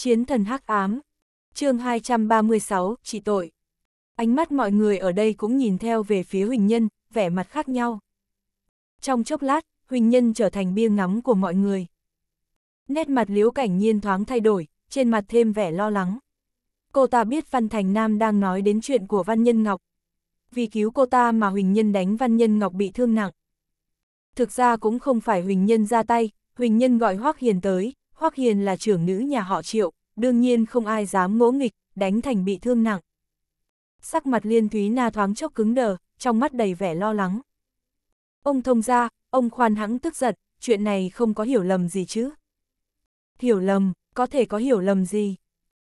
Chiến thần hắc ám. chương 236, chỉ tội. Ánh mắt mọi người ở đây cũng nhìn theo về phía Huỳnh Nhân, vẻ mặt khác nhau. Trong chốc lát, Huỳnh Nhân trở thành bia ngắm của mọi người. Nét mặt liễu cảnh nhiên thoáng thay đổi, trên mặt thêm vẻ lo lắng. Cô ta biết Văn Thành Nam đang nói đến chuyện của Văn Nhân Ngọc. Vì cứu cô ta mà Huỳnh Nhân đánh Văn Nhân Ngọc bị thương nặng. Thực ra cũng không phải Huỳnh Nhân ra tay, Huỳnh Nhân gọi Hoác Hiền tới, Hoắc Hiền là trưởng nữ nhà họ Triệu, đương nhiên không ai dám ngỗ nghịch, đánh thành bị thương nặng. Sắc mặt Liên Thúy Na thoáng chốc cứng đờ, trong mắt đầy vẻ lo lắng. Ông thông ra, ông khoan hãng tức giận, chuyện này không có hiểu lầm gì chứ. Hiểu lầm, có thể có hiểu lầm gì?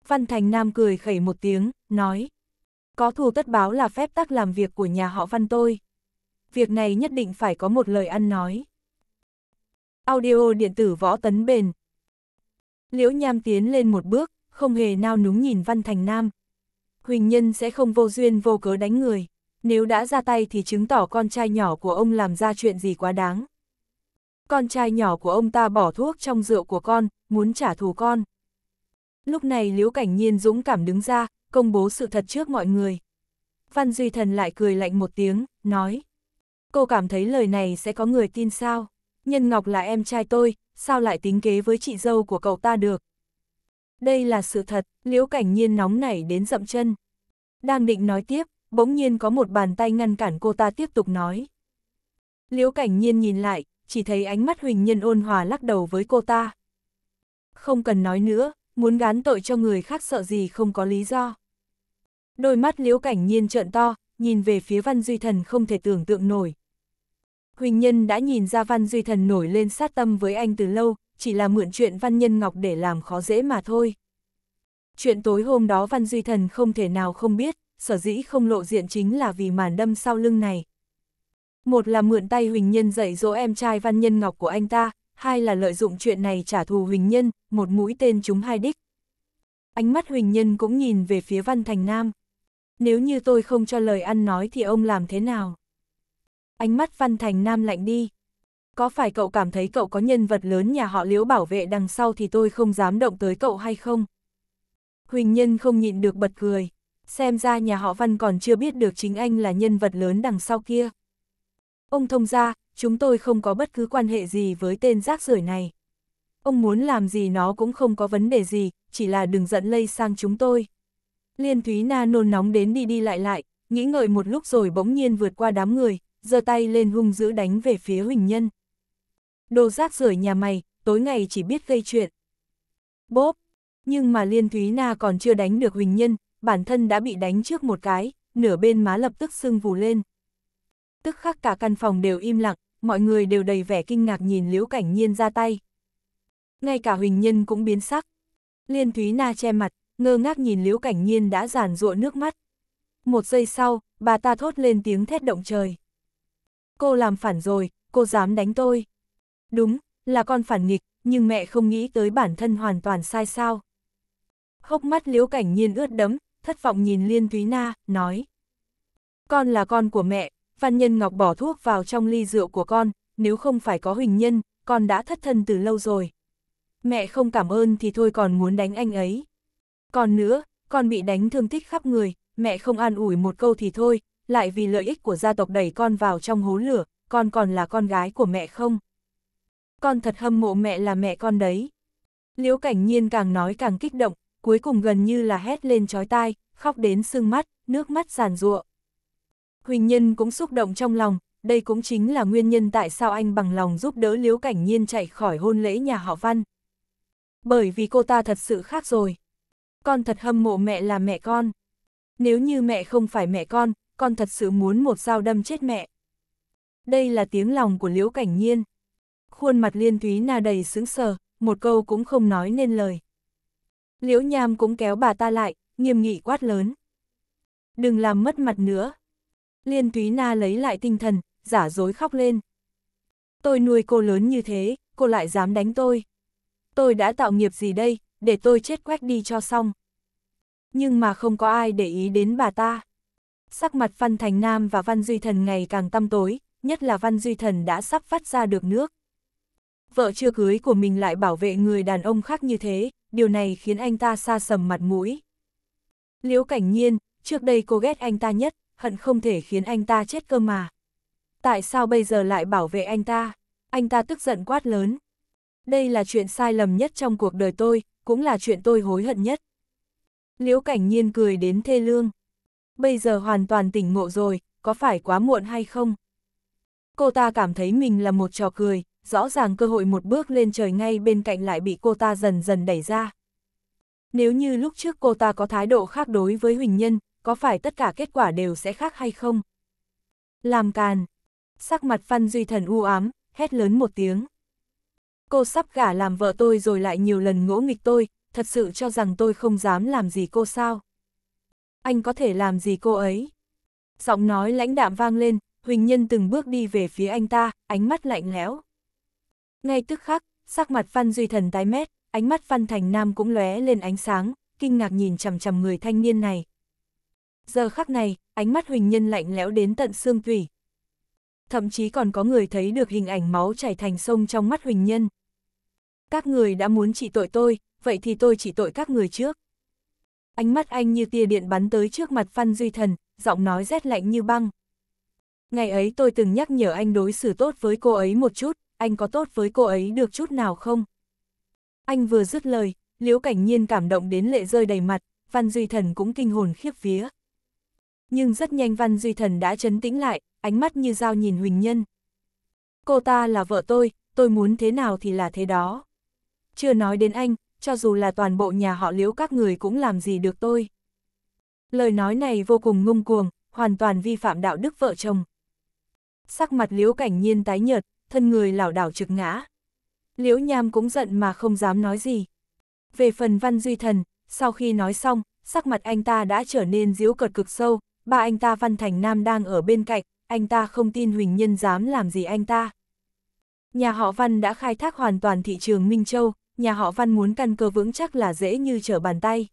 Văn Thành Nam cười khẩy một tiếng, nói. Có thù tất báo là phép tắc làm việc của nhà họ Văn tôi. Việc này nhất định phải có một lời ăn nói. Audio điện tử võ tấn bền, Liễu Nham tiến lên một bước, không hề nao núng nhìn Văn Thành Nam. Huỳnh Nhân sẽ không vô duyên vô cớ đánh người, nếu đã ra tay thì chứng tỏ con trai nhỏ của ông làm ra chuyện gì quá đáng. Con trai nhỏ của ông ta bỏ thuốc trong rượu của con, muốn trả thù con. Lúc này Liễu Cảnh Nhiên dũng cảm đứng ra, công bố sự thật trước mọi người. Văn Duy Thần lại cười lạnh một tiếng, nói. Cô cảm thấy lời này sẽ có người tin sao? Nhân Ngọc là em trai tôi, sao lại tính kế với chị dâu của cậu ta được? Đây là sự thật, liễu cảnh nhiên nóng nảy đến dậm chân. Đang định nói tiếp, bỗng nhiên có một bàn tay ngăn cản cô ta tiếp tục nói. Liễu cảnh nhiên nhìn lại, chỉ thấy ánh mắt Huỳnh Nhân ôn hòa lắc đầu với cô ta. Không cần nói nữa, muốn gán tội cho người khác sợ gì không có lý do. Đôi mắt liễu cảnh nhiên trợn to, nhìn về phía văn duy thần không thể tưởng tượng nổi. Huỳnh Nhân đã nhìn ra Văn Duy Thần nổi lên sát tâm với anh từ lâu, chỉ là mượn chuyện Văn Nhân Ngọc để làm khó dễ mà thôi. Chuyện tối hôm đó Văn Duy Thần không thể nào không biết, sở dĩ không lộ diện chính là vì màn đâm sau lưng này. Một là mượn tay Huỳnh Nhân dạy dỗ em trai Văn Nhân Ngọc của anh ta, hai là lợi dụng chuyện này trả thù Huỳnh Nhân, một mũi tên chúng hai đích. Ánh mắt Huỳnh Nhân cũng nhìn về phía Văn Thành Nam. Nếu như tôi không cho lời ăn nói thì ông làm thế nào? ánh mắt Văn Thành Nam lạnh đi. Có phải cậu cảm thấy cậu có nhân vật lớn nhà họ liễu bảo vệ đằng sau thì tôi không dám động tới cậu hay không? Huỳnh Nhân không nhịn được bật cười. Xem ra nhà họ Văn còn chưa biết được chính anh là nhân vật lớn đằng sau kia. Ông thông ra, chúng tôi không có bất cứ quan hệ gì với tên rác rưởi này. Ông muốn làm gì nó cũng không có vấn đề gì, chỉ là đừng dẫn lây sang chúng tôi. Liên Thúy Na nôn nóng đến đi đi lại lại, nghĩ ngợi một lúc rồi bỗng nhiên vượt qua đám người, giơ tay lên hung dữ đánh về phía Huỳnh Nhân. Đồ rác rưởi nhà mày, tối ngày chỉ biết gây chuyện. Bốp, nhưng mà Liên Thúy Na còn chưa đánh được Huỳnh Nhân, bản thân đã bị đánh trước một cái, nửa bên má lập tức sưng vù lên. Tức khắc cả căn phòng đều im lặng, mọi người đều đầy vẻ kinh ngạc nhìn Liễu Cảnh Nhiên ra tay. Ngay cả Huỳnh Nhân cũng biến sắc. Liên Thúy Na che mặt, ngơ ngác nhìn Liễu Cảnh Nhiên đã giàn ruộng nước mắt. Một giây sau, bà ta thốt lên tiếng thét động trời cô làm phản rồi, cô dám đánh tôi. Đúng, là con phản nghịch, nhưng mẹ không nghĩ tới bản thân hoàn toàn sai sao. Hốc mắt liễu cảnh nhiên ướt đấm, thất vọng nhìn Liên Thúy Na, nói. Con là con của mẹ, Văn Nhân Ngọc bỏ thuốc vào trong ly rượu của con, nếu không phải có huỳnh nhân, con đã thất thân từ lâu rồi. Mẹ không cảm ơn thì thôi còn muốn đánh anh ấy. Còn nữa, con bị đánh thương tích khắp người, mẹ không an ủi một câu thì thôi, lại vì lợi ích của gia tộc đẩy con vào trong hố lửa, con còn là con gái của mẹ không? Con thật hâm mộ mẹ là mẹ con đấy. Liễu cảnh nhiên càng nói càng kích động, cuối cùng gần như là hét lên chói tai, khóc đến sưng mắt, nước mắt giàn ruộng. Huỳnh Nhân cũng xúc động trong lòng, đây cũng chính là nguyên nhân tại sao anh bằng lòng giúp đỡ Liễu Cảnh Nhiên chạy khỏi hôn lễ nhà họ Văn. Bởi vì cô ta thật sự khác rồi. Con thật hâm mộ mẹ là mẹ con. Nếu như mẹ không phải mẹ con, con thật sự muốn một dao đâm chết mẹ. Đây là tiếng lòng của Liễu Cảnh Nhiên. Khuôn mặt liên thúy na đầy sững sờ, một câu cũng không nói nên lời. Liễu Nham cũng kéo bà ta lại, nghiêm nghị quát lớn. Đừng làm mất mặt nữa. Liên túy na lấy lại tinh thần, giả dối khóc lên. Tôi nuôi cô lớn như thế, cô lại dám đánh tôi. Tôi đã tạo nghiệp gì đây, để tôi chết quách đi cho xong. Nhưng mà không có ai để ý đến bà ta. Sắc mặt Văn Thành Nam và Văn Duy Thần ngày càng tăm tối, nhất là Văn Duy Thần đã sắp phát ra được nước. Vợ chưa cưới của mình lại bảo vệ người đàn ông khác như thế, điều này khiến anh ta xa sầm mặt mũi. Liễu Cảnh Nhiên, trước đây cô ghét anh ta nhất, hận không thể khiến anh ta chết cơ mà. Tại sao bây giờ lại bảo vệ anh ta? Anh ta tức giận quát lớn. Đây là chuyện sai lầm nhất trong cuộc đời tôi, cũng là chuyện tôi hối hận nhất. Liễu Cảnh Nhiên cười đến thê lương bây giờ hoàn toàn tỉnh ngộ rồi, có phải quá muộn hay không? Cô ta cảm thấy mình là một trò cười, rõ ràng cơ hội một bước lên trời ngay bên cạnh lại bị cô ta dần dần đẩy ra. Nếu như lúc trước cô ta có thái độ khác đối với Huỳnh Nhân, có phải tất cả kết quả đều sẽ khác hay không? Làm càn. Sắc mặt Phan Duy Thần u ám, hét lớn một tiếng. Cô sắp gả làm vợ tôi rồi lại nhiều lần ngỗ nghịch tôi, thật sự cho rằng tôi không dám làm gì cô sao? anh có thể làm gì cô ấy? Giọng nói lãnh đạm vang lên, Huỳnh Nhân từng bước đi về phía anh ta, ánh mắt lạnh lẽo. Ngay tức khắc, sắc mặt phan Duy Thần tái mét, ánh mắt phan Thành Nam cũng lóe lên ánh sáng, kinh ngạc nhìn chằm chằm người thanh niên này. Giờ khắc này, ánh mắt Huỳnh Nhân lạnh lẽo đến tận xương tủy. Thậm chí còn có người thấy được hình ảnh máu chảy thành sông trong mắt Huỳnh Nhân. Các người đã muốn trị tội tôi, vậy thì tôi chỉ tội các người trước. Ánh mắt anh như tia điện bắn tới trước mặt Phan Duy Thần, giọng nói rét lạnh như băng. Ngày ấy tôi từng nhắc nhở anh đối xử tốt với cô ấy một chút, anh có tốt với cô ấy được chút nào không? Anh vừa dứt lời, Liễu Cảnh Nhiên cảm động đến lệ rơi đầy mặt, Văn Duy Thần cũng kinh hồn khiếp vía. Nhưng rất nhanh Văn Duy Thần đã chấn tĩnh lại, ánh mắt như dao nhìn Huỳnh Nhân. Cô ta là vợ tôi, tôi muốn thế nào thì là thế đó. Chưa nói đến anh, cho dù là toàn bộ nhà họ liễu các người cũng làm gì được tôi. Lời nói này vô cùng ngung cuồng, hoàn toàn vi phạm đạo đức vợ chồng. Sắc mặt liễu cảnh nhiên tái nhợt, thân người lảo đảo trực ngã. Liễu nham cũng giận mà không dám nói gì. Về phần văn duy thần, sau khi nói xong, sắc mặt anh ta đã trở nên díu cợt cực sâu, ba anh ta văn thành nam đang ở bên cạnh, anh ta không tin Huỳnh Nhân dám làm gì anh ta. Nhà họ Văn đã khai thác hoàn toàn thị trường Minh Châu, nhà họ Văn muốn căn cơ vững chắc là dễ như trở bàn tay.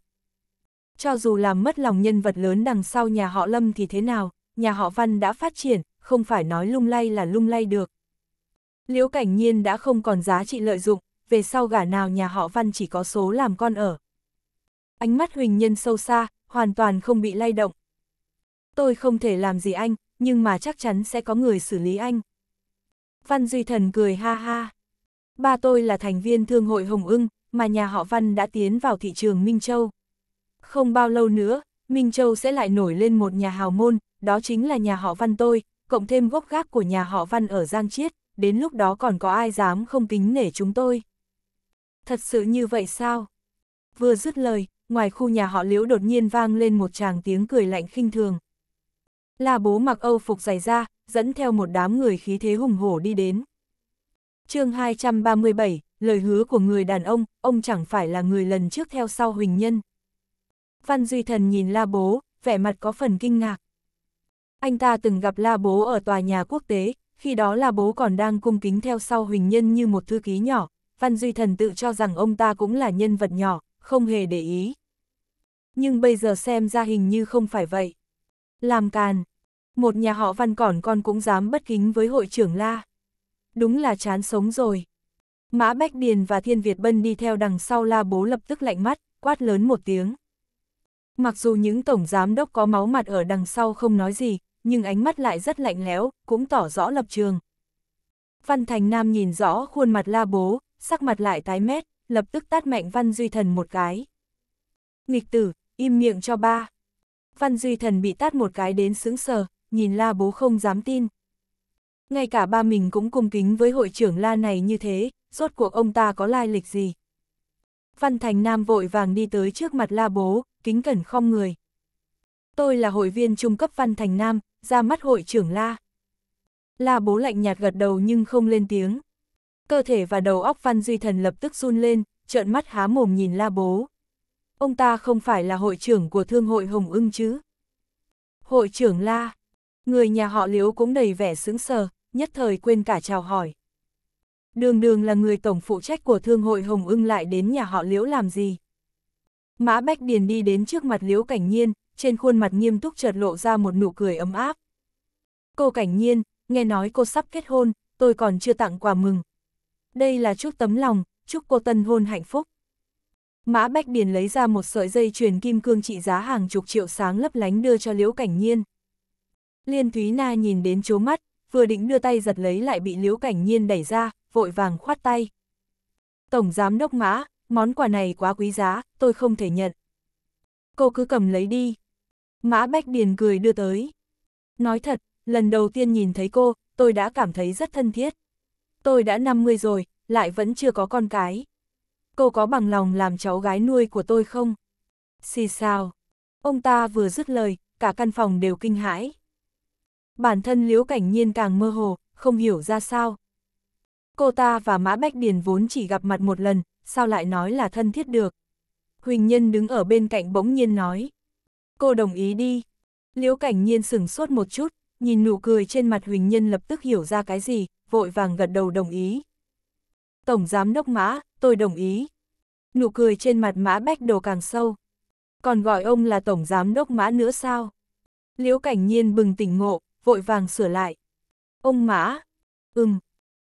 Cho dù làm mất lòng nhân vật lớn đằng sau nhà họ Lâm thì thế nào, nhà họ Văn đã phát triển, không phải nói lung lay là lung lay được. Liễu Cảnh Nhiên đã không còn giá trị lợi dụng, về sau gả nào nhà họ Văn chỉ có số làm con ở. Ánh mắt Huỳnh Nhân sâu xa, hoàn toàn không bị lay động. Tôi không thể làm gì anh, nhưng mà chắc chắn sẽ có người xử lý anh. Văn Duy Thần cười ha ha. Ba tôi là thành viên thương hội Hồng ưng, mà nhà họ Văn đã tiến vào thị trường Minh Châu. Không bao lâu nữa, Minh Châu sẽ lại nổi lên một nhà hào môn, đó chính là nhà họ Văn tôi, cộng thêm gốc gác của nhà họ Văn ở Giang Chiết, đến lúc đó còn có ai dám không kính nể chúng tôi. Thật sự như vậy sao? Vừa dứt lời, ngoài khu nhà họ Liễu đột nhiên vang lên một tràng tiếng cười lạnh khinh thường. Là bố mặc Âu phục dày ra, dẫn theo một đám người khí thế hùng hổ đi đến chương 237, lời hứa của người đàn ông, ông chẳng phải là người lần trước theo sau Huỳnh Nhân. Văn Duy Thần nhìn La Bố, vẻ mặt có phần kinh ngạc. Anh ta từng gặp La Bố ở tòa nhà quốc tế, khi đó La Bố còn đang cung kính theo sau Huỳnh Nhân như một thư ký nhỏ, Văn Duy Thần tự cho rằng ông ta cũng là nhân vật nhỏ, không hề để ý. Nhưng bây giờ xem ra hình như không phải vậy. Làm càn, một nhà họ Văn còn con cũng dám bất kính với hội trưởng La đúng là chán sống rồi. Mã Bách Điền và Thiên Việt Bân đi theo đằng sau la bố lập tức lạnh mắt, quát lớn một tiếng. Mặc dù những tổng giám đốc có máu mặt ở đằng sau không nói gì, nhưng ánh mắt lại rất lạnh lẽo, cũng tỏ rõ lập trường. Văn Thành Nam nhìn rõ khuôn mặt la bố, sắc mặt lại tái mét, lập tức tát mạnh Văn Duy Thần một cái. Nghịch tử, im miệng cho ba. Văn Duy Thần bị tát một cái đến sững sờ, nhìn la bố không dám tin. Ngay cả ba mình cũng cung kính với hội trưởng la này như thế, rốt cuộc ông ta có lai lịch gì. Văn Thành Nam vội vàng đi tới trước mặt la bố, kính cẩn không người. Tôi là hội viên trung cấp Văn Thành Nam, ra mắt hội trưởng la. La bố lạnh nhạt gật đầu nhưng không lên tiếng. Cơ thể và đầu óc Văn Duy Thần lập tức run lên, trợn mắt há mồm nhìn la bố. Ông ta không phải là hội trưởng của thương hội Hồng ưng chứ. Hội trưởng la, người nhà họ liễu cũng đầy vẻ sững sờ nhất thời quên cả chào hỏi. Đường đường là người tổng phụ trách của thương hội Hồng ưng lại đến nhà họ Liễu làm gì? Mã Bách Điền đi đến trước mặt Liễu Cảnh Nhiên, trên khuôn mặt nghiêm túc chợt lộ ra một nụ cười ấm áp. Cô Cảnh Nhiên, nghe nói cô sắp kết hôn, tôi còn chưa tặng quà mừng. Đây là chút tấm lòng, chúc cô tân hôn hạnh phúc. Mã Bách Điền lấy ra một sợi dây chuyền kim cương trị giá hàng chục triệu sáng lấp lánh đưa cho Liễu Cảnh Nhiên. Liên Thúy Na nhìn đến chố mắt, vừa định đưa tay giật lấy lại bị Liễu Cảnh Nhiên đẩy ra, vội vàng khoát tay. Tổng giám đốc mã, món quà này quá quý giá, tôi không thể nhận. Cô cứ cầm lấy đi. Mã Bách Điền cười đưa tới. Nói thật, lần đầu tiên nhìn thấy cô, tôi đã cảm thấy rất thân thiết. Tôi đã 50 rồi, lại vẫn chưa có con cái. Cô có bằng lòng làm cháu gái nuôi của tôi không? Xì sao? Ông ta vừa dứt lời, cả căn phòng đều kinh hãi bản thân Liễu Cảnh Nhiên càng mơ hồ, không hiểu ra sao. Cô ta và Mã Bách Điền vốn chỉ gặp mặt một lần, sao lại nói là thân thiết được. Huỳnh Nhân đứng ở bên cạnh bỗng nhiên nói. Cô đồng ý đi. Liễu Cảnh Nhiên sửng sốt một chút, nhìn nụ cười trên mặt Huỳnh Nhân lập tức hiểu ra cái gì, vội vàng gật đầu đồng ý. Tổng Giám Đốc Mã, tôi đồng ý. Nụ cười trên mặt Mã Bách Đồ càng sâu. Còn gọi ông là Tổng Giám Đốc Mã nữa sao? Liễu Cảnh Nhiên bừng tỉnh ngộ, vội vàng sửa lại. Ông Mã, ừm,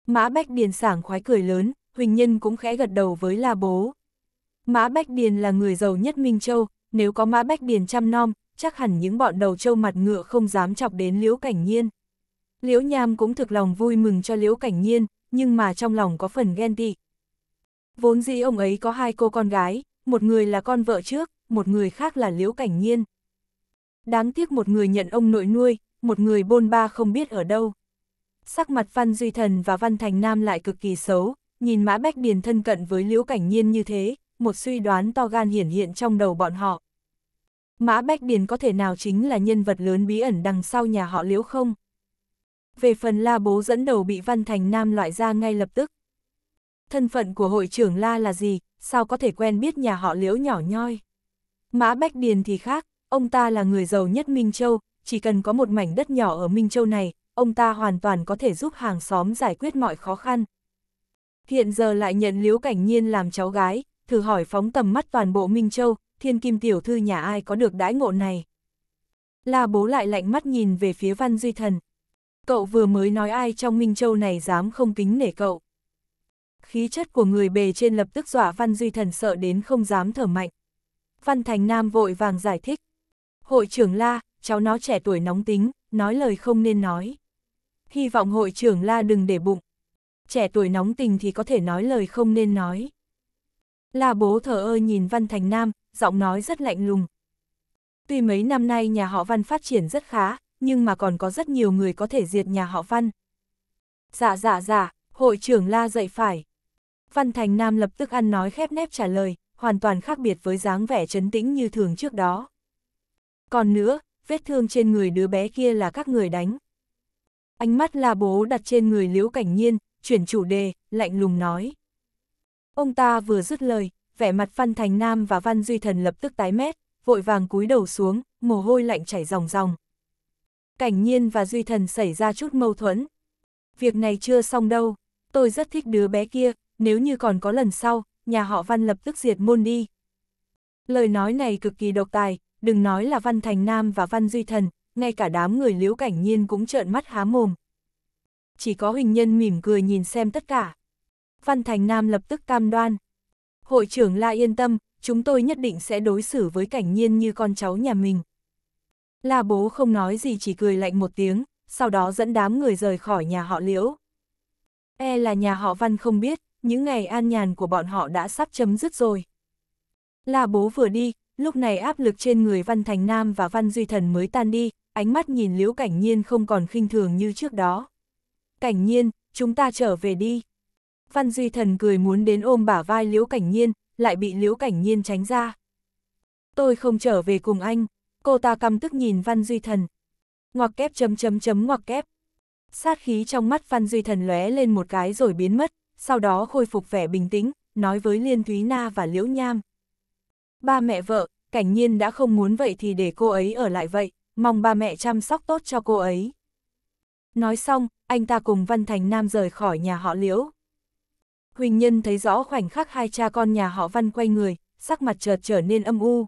Mã Bách Điền sảng khoái cười lớn, Huỳnh Nhân cũng khẽ gật đầu với là bố. Mã Bách Điền là người giàu nhất Minh Châu, nếu có Mã Bách Điền chăm nom, chắc hẳn những bọn đầu châu mặt ngựa không dám chọc đến Liễu Cảnh Nhiên. Liễu Nham cũng thực lòng vui mừng cho Liễu Cảnh Nhiên, nhưng mà trong lòng có phần ghen tị. Vốn dĩ ông ấy có hai cô con gái, một người là con vợ trước, một người khác là Liễu Cảnh Nhiên. Đáng tiếc một người nhận ông nội nuôi, một người bôn ba không biết ở đâu. Sắc mặt Văn Duy Thần và Văn Thành Nam lại cực kỳ xấu, nhìn Mã Bách Điền thân cận với Liễu Cảnh Nhiên như thế, một suy đoán to gan hiển hiện trong đầu bọn họ. Mã Bách Điền có thể nào chính là nhân vật lớn bí ẩn đằng sau nhà họ Liễu không? Về phần La Bố dẫn đầu bị Văn Thành Nam loại ra ngay lập tức. Thân phận của hội trưởng La là gì, sao có thể quen biết nhà họ Liễu nhỏ nhoi? Mã Bách Điền thì khác, ông ta là người giàu nhất Minh Châu, chỉ cần có một mảnh đất nhỏ ở Minh Châu này, ông ta hoàn toàn có thể giúp hàng xóm giải quyết mọi khó khăn. Hiện giờ lại nhận Liễu Cảnh Nhiên làm cháu gái, thử hỏi phóng tầm mắt toàn bộ Minh Châu, thiên kim tiểu thư nhà ai có được đãi ngộ này. La bố lại lạnh mắt nhìn về phía Văn Duy Thần. Cậu vừa mới nói ai trong Minh Châu này dám không kính nể cậu. Khí chất của người bề trên lập tức dọa Văn Duy Thần sợ đến không dám thở mạnh. Văn Thành Nam vội vàng giải thích. Hội trưởng La, cháu nó trẻ tuổi nóng tính, nói lời không nên nói. Hy vọng hội trưởng La đừng để bụng. Trẻ tuổi nóng tình thì có thể nói lời không nên nói. La bố thờ ơ nhìn Văn Thành Nam, giọng nói rất lạnh lùng. Tuy mấy năm nay nhà họ Văn phát triển rất khá, nhưng mà còn có rất nhiều người có thể diệt nhà họ Văn. Dạ dạ dạ, hội trưởng La dạy phải. Văn Thành Nam lập tức ăn nói khép nép trả lời, hoàn toàn khác biệt với dáng vẻ trấn tĩnh như thường trước đó. Còn nữa, vết thương trên người đứa bé kia là các người đánh. Ánh mắt là bố đặt trên người Liễu Cảnh Nhiên, chuyển chủ đề, lạnh lùng nói. Ông ta vừa dứt lời, vẻ mặt Văn Thành Nam và Văn Duy Thần lập tức tái mét, vội vàng cúi đầu xuống, mồ hôi lạnh chảy ròng ròng. Cảnh Nhiên và Duy Thần xảy ra chút mâu thuẫn. Việc này chưa xong đâu, tôi rất thích đứa bé kia, nếu như còn có lần sau, nhà họ Văn lập tức diệt môn đi. Lời nói này cực kỳ độc tài, đừng nói là Văn Thành Nam và Văn Duy Thần, ngay cả đám người liễu cảnh nhiên cũng trợn mắt há mồm. Chỉ có huỳnh nhân mỉm cười nhìn xem tất cả. Văn Thành Nam lập tức cam đoan. Hội trưởng La yên tâm, chúng tôi nhất định sẽ đối xử với cảnh nhiên như con cháu nhà mình. La bố không nói gì chỉ cười lạnh một tiếng, sau đó dẫn đám người rời khỏi nhà họ liễu. E là nhà họ Văn không biết, những ngày an nhàn của bọn họ đã sắp chấm dứt rồi. La bố vừa đi, lúc này áp lực trên người Văn Thành Nam và Văn Duy Thần mới tan đi, ánh mắt nhìn Liễu Cảnh Nhiên không còn khinh thường như trước đó. Cảnh Nhiên, chúng ta trở về đi. Văn Duy Thần cười muốn đến ôm bả vai Liễu Cảnh Nhiên, lại bị Liễu Cảnh Nhiên tránh ra. Tôi không trở về cùng anh, cô ta căm tức nhìn Văn Duy Thần. Ngoặc kép chấm chấm chấm ngoặc kép. Sát khí trong mắt Văn Duy Thần lóe lên một cái rồi biến mất, sau đó khôi phục vẻ bình tĩnh, nói với Liên Thúy Na và Liễu Nham ba mẹ vợ, cảnh nhiên đã không muốn vậy thì để cô ấy ở lại vậy, mong ba mẹ chăm sóc tốt cho cô ấy. Nói xong, anh ta cùng Văn Thành Nam rời khỏi nhà họ liễu. Huỳnh Nhân thấy rõ khoảnh khắc hai cha con nhà họ Văn quay người, sắc mặt chợt trở nên âm u.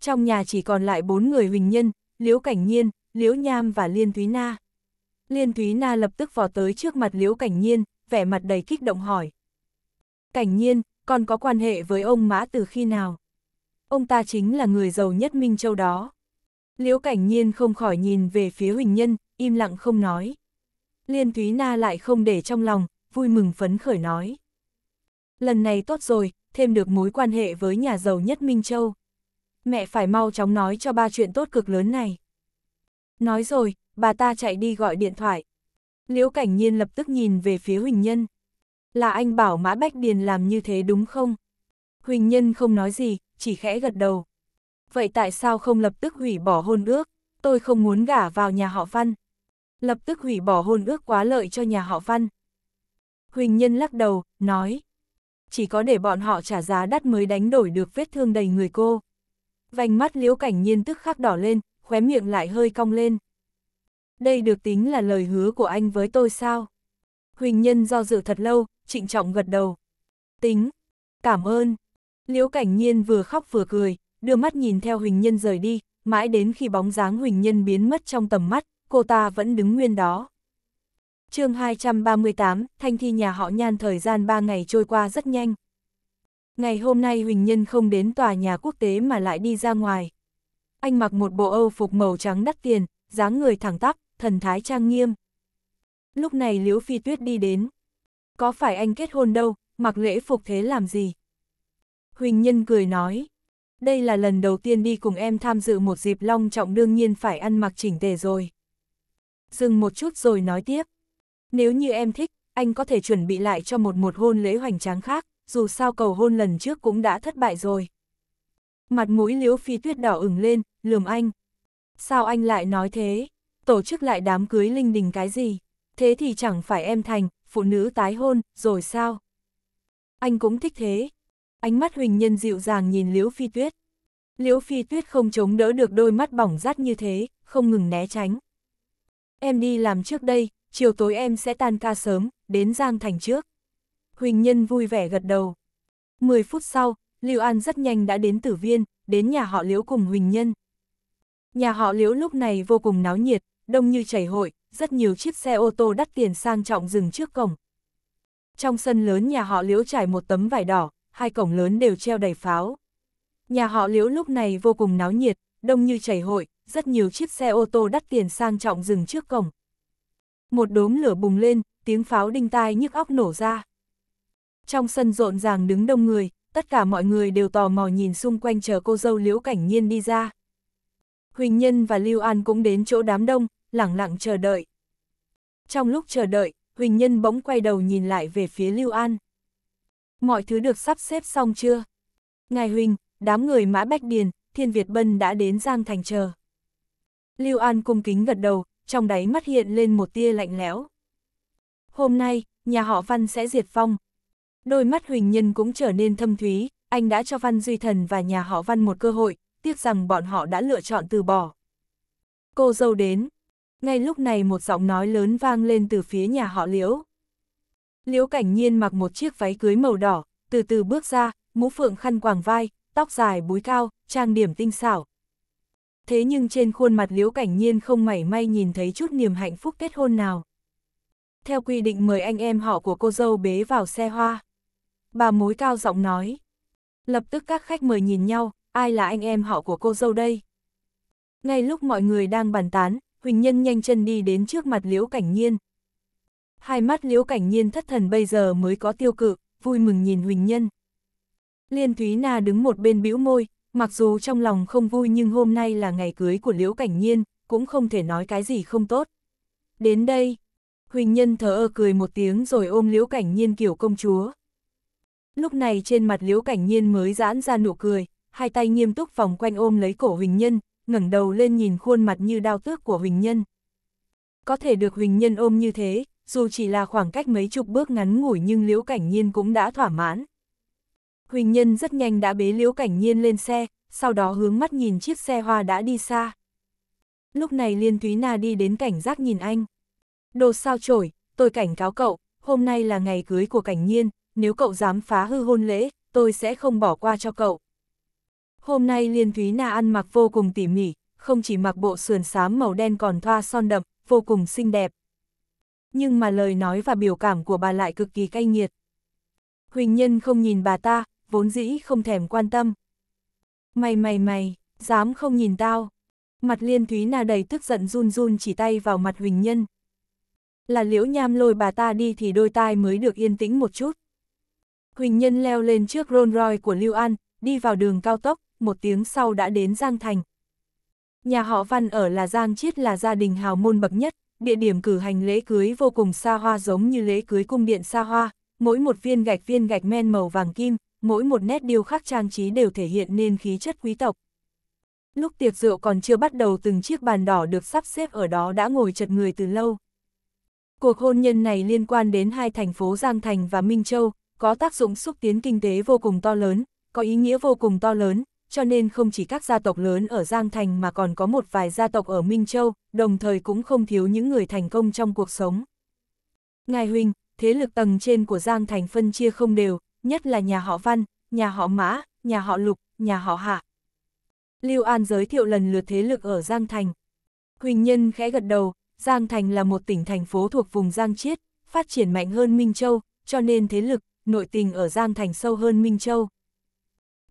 Trong nhà chỉ còn lại bốn người Huỳnh Nhân, Liễu Cảnh Nhiên, Liễu Nham và Liên Thúy Na. Liên Thúy Na lập tức vò tới trước mặt Liễu Cảnh Nhiên, vẻ mặt đầy kích động hỏi. Cảnh Nhiên, con có quan hệ với ông Mã từ khi nào? ông ta chính là người giàu nhất Minh Châu đó. Liễu Cảnh Nhiên không khỏi nhìn về phía Huỳnh Nhân, im lặng không nói. Liên Thúy Na lại không để trong lòng, vui mừng phấn khởi nói. Lần này tốt rồi, thêm được mối quan hệ với nhà giàu nhất Minh Châu. Mẹ phải mau chóng nói cho ba chuyện tốt cực lớn này. Nói rồi, bà ta chạy đi gọi điện thoại. Liễu Cảnh Nhiên lập tức nhìn về phía Huỳnh Nhân. Là anh bảo Mã Bách Điền làm như thế đúng không? Huỳnh Nhân không nói gì, chỉ khẽ gật đầu. Vậy tại sao không lập tức hủy bỏ hôn ước? Tôi không muốn gả vào nhà họ Văn. Lập tức hủy bỏ hôn ước quá lợi cho nhà họ Văn. Huỳnh Nhân lắc đầu, nói. Chỉ có để bọn họ trả giá đắt mới đánh đổi được vết thương đầy người cô. Vành mắt liễu cảnh nhiên tức khắc đỏ lên, khóe miệng lại hơi cong lên. Đây được tính là lời hứa của anh với tôi sao? Huỳnh Nhân do dự thật lâu, trịnh trọng gật đầu. Tính. Cảm ơn. Liễu Cảnh Nhiên vừa khóc vừa cười, đưa mắt nhìn theo Huỳnh Nhân rời đi, mãi đến khi bóng dáng Huỳnh Nhân biến mất trong tầm mắt, cô ta vẫn đứng nguyên đó. chương 238, thanh thi nhà họ nhan thời gian 3 ngày trôi qua rất nhanh. Ngày hôm nay Huỳnh Nhân không đến tòa nhà quốc tế mà lại đi ra ngoài. Anh mặc một bộ âu phục màu trắng đắt tiền, dáng người thẳng tắp, thần thái trang nghiêm. Lúc này Liễu Phi Tuyết đi đến. Có phải anh kết hôn đâu, mặc lễ phục thế làm gì? Huỳnh Nhân cười nói, đây là lần đầu tiên đi cùng em tham dự một dịp long trọng đương nhiên phải ăn mặc chỉnh tề rồi. Dừng một chút rồi nói tiếp, nếu như em thích, anh có thể chuẩn bị lại cho một một hôn lễ hoành tráng khác, dù sao cầu hôn lần trước cũng đã thất bại rồi. Mặt mũi Liễu phi tuyết đỏ ửng lên, lườm anh. Sao anh lại nói thế? Tổ chức lại đám cưới linh đình cái gì? Thế thì chẳng phải em thành, phụ nữ tái hôn, rồi sao? Anh cũng thích thế, ánh mắt Huỳnh Nhân dịu dàng nhìn Liễu Phi Tuyết. Liễu Phi Tuyết không chống đỡ được đôi mắt bỏng rát như thế, không ngừng né tránh. Em đi làm trước đây, chiều tối em sẽ tan ca sớm, đến Giang Thành trước. Huỳnh Nhân vui vẻ gật đầu. 10 phút sau, Liễu An rất nhanh đã đến tử viên, đến nhà họ Liễu cùng Huỳnh Nhân. Nhà họ Liễu lúc này vô cùng náo nhiệt, đông như chảy hội, rất nhiều chiếc xe ô tô đắt tiền sang trọng dừng trước cổng. Trong sân lớn nhà họ Liễu trải một tấm vải đỏ, hai cổng lớn đều treo đầy pháo. Nhà họ Liễu lúc này vô cùng náo nhiệt, đông như chảy hội, rất nhiều chiếc xe ô tô đắt tiền sang trọng dừng trước cổng. Một đốm lửa bùng lên, tiếng pháo đinh tai nhức óc nổ ra. Trong sân rộn ràng đứng đông người, tất cả mọi người đều tò mò nhìn xung quanh chờ cô dâu Liễu Cảnh Nhiên đi ra. Huỳnh Nhân và Lưu An cũng đến chỗ đám đông, lặng lặng chờ đợi. Trong lúc chờ đợi, Huỳnh Nhân bỗng quay đầu nhìn lại về phía Lưu An. Mọi thứ được sắp xếp xong chưa? Ngài Huỳnh, đám người Mã Bách Điền, Thiên Việt Bân đã đến Giang Thành chờ. Lưu An cung kính gật đầu, trong đáy mắt hiện lên một tia lạnh lẽo. Hôm nay, nhà họ Văn sẽ diệt phong. Đôi mắt Huỳnh Nhân cũng trở nên thâm thúy, anh đã cho Văn Duy Thần và nhà họ Văn một cơ hội, tiếc rằng bọn họ đã lựa chọn từ bỏ. Cô dâu đến. Ngay lúc này một giọng nói lớn vang lên từ phía nhà họ Liễu. Liễu Cảnh Nhiên mặc một chiếc váy cưới màu đỏ, từ từ bước ra, mũ phượng khăn quàng vai, tóc dài búi cao, trang điểm tinh xảo. Thế nhưng trên khuôn mặt Liễu Cảnh Nhiên không mảy may nhìn thấy chút niềm hạnh phúc kết hôn nào. Theo quy định mời anh em họ của cô dâu bế vào xe hoa. Bà mối cao giọng nói. Lập tức các khách mời nhìn nhau, ai là anh em họ của cô dâu đây? Ngay lúc mọi người đang bàn tán, Huỳnh Nhân nhanh chân đi đến trước mặt Liễu Cảnh Nhiên, hai mắt liễu cảnh nhiên thất thần bây giờ mới có tiêu cự, vui mừng nhìn Huỳnh Nhân. Liên Thúy Na đứng một bên bĩu môi, mặc dù trong lòng không vui nhưng hôm nay là ngày cưới của liễu cảnh nhiên, cũng không thể nói cái gì không tốt. Đến đây, Huỳnh Nhân thở ơ cười một tiếng rồi ôm liễu cảnh nhiên kiểu công chúa. Lúc này trên mặt liễu cảnh nhiên mới giãn ra nụ cười, hai tay nghiêm túc vòng quanh ôm lấy cổ Huỳnh Nhân, ngẩng đầu lên nhìn khuôn mặt như đau tước của Huỳnh Nhân. Có thể được Huỳnh Nhân ôm như thế, dù chỉ là khoảng cách mấy chục bước ngắn ngủi nhưng Liễu Cảnh Nhiên cũng đã thỏa mãn. Huỳnh Nhân rất nhanh đã bế Liễu Cảnh Nhiên lên xe, sau đó hướng mắt nhìn chiếc xe hoa đã đi xa. Lúc này Liên Thúy Na đi đến cảnh giác nhìn anh. Đồ sao trổi, tôi cảnh cáo cậu, hôm nay là ngày cưới của Cảnh Nhiên, nếu cậu dám phá hư hôn lễ, tôi sẽ không bỏ qua cho cậu. Hôm nay Liên Thúy Na ăn mặc vô cùng tỉ mỉ, không chỉ mặc bộ sườn xám màu đen còn thoa son đậm, vô cùng xinh đẹp nhưng mà lời nói và biểu cảm của bà lại cực kỳ cay nghiệt. Huỳnh Nhân không nhìn bà ta, vốn dĩ không thèm quan tâm. Mày mày mày, dám không nhìn tao. Mặt Liên Thúy Na đầy tức giận run run chỉ tay vào mặt Huỳnh Nhân. Là liễu nham lôi bà ta đi thì đôi tai mới được yên tĩnh một chút. Huỳnh Nhân leo lên trước Rolls Royce của Lưu An, đi vào đường cao tốc, một tiếng sau đã đến Giang Thành. Nhà họ Văn ở là Giang Chiết là gia đình hào môn bậc nhất, địa điểm cử hành lễ cưới vô cùng xa hoa giống như lễ cưới cung điện xa hoa, mỗi một viên gạch viên gạch men màu vàng kim, mỗi một nét điêu khắc trang trí đều thể hiện nên khí chất quý tộc. Lúc tiệc rượu còn chưa bắt đầu từng chiếc bàn đỏ được sắp xếp ở đó đã ngồi chật người từ lâu. Cuộc hôn nhân này liên quan đến hai thành phố Giang Thành và Minh Châu, có tác dụng xúc tiến kinh tế vô cùng to lớn, có ý nghĩa vô cùng to lớn, cho nên không chỉ các gia tộc lớn ở Giang Thành mà còn có một vài gia tộc ở Minh Châu, đồng thời cũng không thiếu những người thành công trong cuộc sống. Ngài Huỳnh, thế lực tầng trên của Giang Thành phân chia không đều, nhất là nhà họ Văn, nhà họ Mã, nhà họ Lục, nhà họ Hạ. Lưu An giới thiệu lần lượt thế lực ở Giang Thành. Huỳnh Nhân khẽ gật đầu, Giang Thành là một tỉnh thành phố thuộc vùng Giang Chiết, phát triển mạnh hơn Minh Châu, cho nên thế lực, nội tình ở Giang Thành sâu hơn Minh Châu.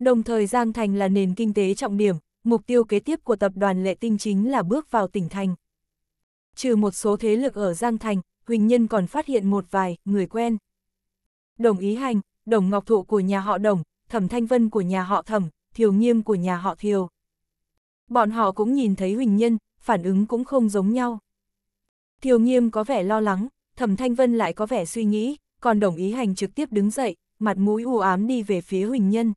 Đồng thời Giang Thành là nền kinh tế trọng điểm, mục tiêu kế tiếp của tập đoàn Lệ Tinh chính là bước vào tỉnh thành. Trừ một số thế lực ở Giang Thành, Huỳnh Nhân còn phát hiện một vài người quen. Đồng Ý Hành, Đồng Ngọc Thụ của nhà họ Đồng, Thẩm Thanh Vân của nhà họ Thẩm, Thiều Nghiêm của nhà họ Thiều. Bọn họ cũng nhìn thấy Huỳnh Nhân, phản ứng cũng không giống nhau. Thiều Nghiêm có vẻ lo lắng, Thẩm Thanh Vân lại có vẻ suy nghĩ, còn Đồng Ý Hành trực tiếp đứng dậy, mặt mũi u ám đi về phía Huỳnh Nhân.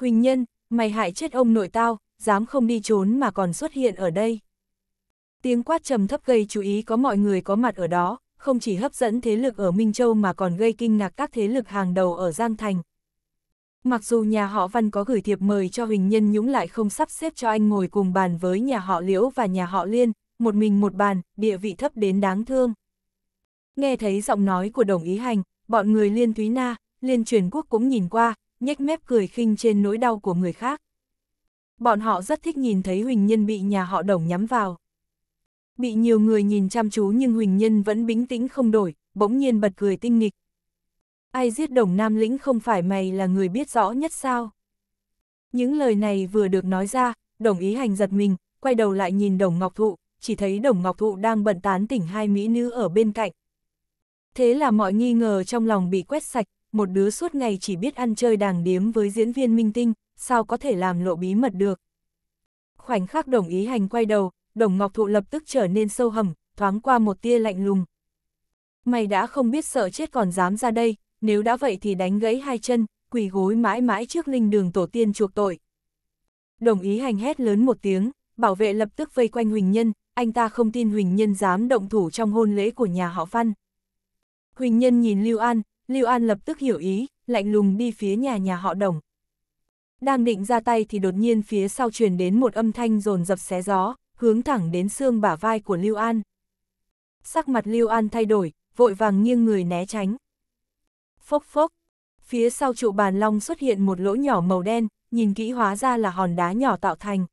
Huỳnh Nhân, mày hại chết ông nội tao, dám không đi trốn mà còn xuất hiện ở đây. Tiếng quát trầm thấp gây chú ý có mọi người có mặt ở đó, không chỉ hấp dẫn thế lực ở Minh Châu mà còn gây kinh ngạc các thế lực hàng đầu ở Giang Thành. Mặc dù nhà họ Văn có gửi thiệp mời cho Huỳnh Nhân Nhũng lại không sắp xếp cho anh ngồi cùng bàn với nhà họ Liễu và nhà họ Liên, một mình một bàn, địa vị thấp đến đáng thương. Nghe thấy giọng nói của đồng ý hành, bọn người Liên Thúy Na, Liên Truyền Quốc cũng nhìn qua, nhếch mép cười khinh trên nỗi đau của người khác. Bọn họ rất thích nhìn thấy Huỳnh Nhân bị nhà họ đồng nhắm vào. Bị nhiều người nhìn chăm chú nhưng Huỳnh Nhân vẫn bính tĩnh không đổi, bỗng nhiên bật cười tinh nghịch. Ai giết đồng nam lĩnh không phải mày là người biết rõ nhất sao? Những lời này vừa được nói ra, đồng ý hành giật mình, quay đầu lại nhìn đồng ngọc thụ, chỉ thấy đồng ngọc thụ đang bận tán tỉnh hai mỹ nữ ở bên cạnh. Thế là mọi nghi ngờ trong lòng bị quét sạch, một đứa suốt ngày chỉ biết ăn chơi đàng điếm với diễn viên minh tinh, sao có thể làm lộ bí mật được. Khoảnh khắc đồng ý hành quay đầu, đồng ngọc thụ lập tức trở nên sâu hầm, thoáng qua một tia lạnh lùng. Mày đã không biết sợ chết còn dám ra đây, nếu đã vậy thì đánh gãy hai chân, quỳ gối mãi mãi trước linh đường tổ tiên chuộc tội. Đồng ý hành hét lớn một tiếng, bảo vệ lập tức vây quanh Huỳnh Nhân, anh ta không tin Huỳnh Nhân dám động thủ trong hôn lễ của nhà họ phan Huỳnh Nhân nhìn Lưu An, Lưu An lập tức hiểu ý, lạnh lùng đi phía nhà nhà họ đồng. Đang định ra tay thì đột nhiên phía sau truyền đến một âm thanh rồn dập xé gió, hướng thẳng đến xương bả vai của Lưu An. Sắc mặt Lưu An thay đổi, vội vàng nghiêng người né tránh. Phốc phốc, phía sau trụ bàn long xuất hiện một lỗ nhỏ màu đen, nhìn kỹ hóa ra là hòn đá nhỏ tạo thành.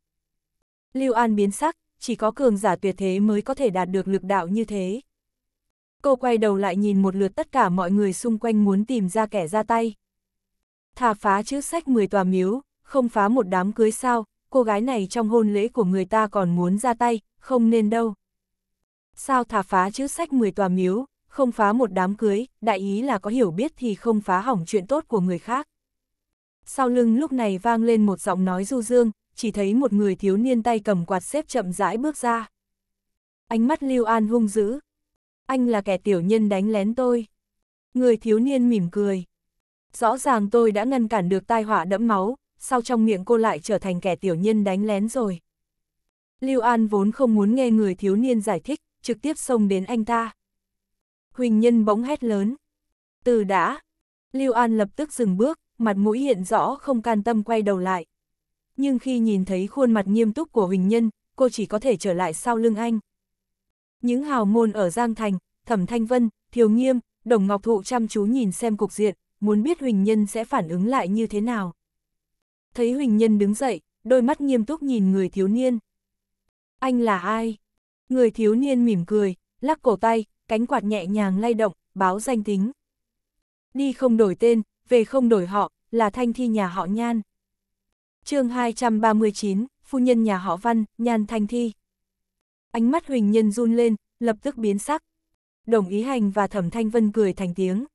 Lưu An biến sắc, chỉ có cường giả tuyệt thế mới có thể đạt được lực đạo như thế cô quay đầu lại nhìn một lượt tất cả mọi người xung quanh muốn tìm ra kẻ ra tay. Thà phá chữ sách 10 tòa miếu, không phá một đám cưới sao, cô gái này trong hôn lễ của người ta còn muốn ra tay, không nên đâu. Sao thà phá chữ sách 10 tòa miếu, không phá một đám cưới, đại ý là có hiểu biết thì không phá hỏng chuyện tốt của người khác. Sau lưng lúc này vang lên một giọng nói du dương, chỉ thấy một người thiếu niên tay cầm quạt xếp chậm rãi bước ra. Ánh mắt Lưu An hung dữ, anh là kẻ tiểu nhân đánh lén tôi. Người thiếu niên mỉm cười. Rõ ràng tôi đã ngăn cản được tai họa đẫm máu, sao trong miệng cô lại trở thành kẻ tiểu nhân đánh lén rồi. Lưu An vốn không muốn nghe người thiếu niên giải thích, trực tiếp xông đến anh ta. Huỳnh Nhân bỗng hét lớn. Từ đã. Lưu An lập tức dừng bước, mặt mũi hiện rõ không can tâm quay đầu lại. Nhưng khi nhìn thấy khuôn mặt nghiêm túc của Huỳnh Nhân, cô chỉ có thể trở lại sau lưng anh. Những hào môn ở Giang Thành, Thẩm Thanh Vân, Thiều Nghiêm, Đồng Ngọc Thụ chăm chú nhìn xem cục diện, muốn biết Huỳnh Nhân sẽ phản ứng lại như thế nào. Thấy Huỳnh Nhân đứng dậy, đôi mắt nghiêm túc nhìn người thiếu niên. Anh là ai? Người thiếu niên mỉm cười, lắc cổ tay, cánh quạt nhẹ nhàng lay động, báo danh tính. Đi không đổi tên, về không đổi họ, là thanh thi nhà họ Nhan. chương 239, phu nhân nhà họ Văn, Nhan Thanh Thi ánh mắt Huỳnh Nhân run lên, lập tức biến sắc. Đồng ý hành và Thẩm Thanh Vân cười thành tiếng.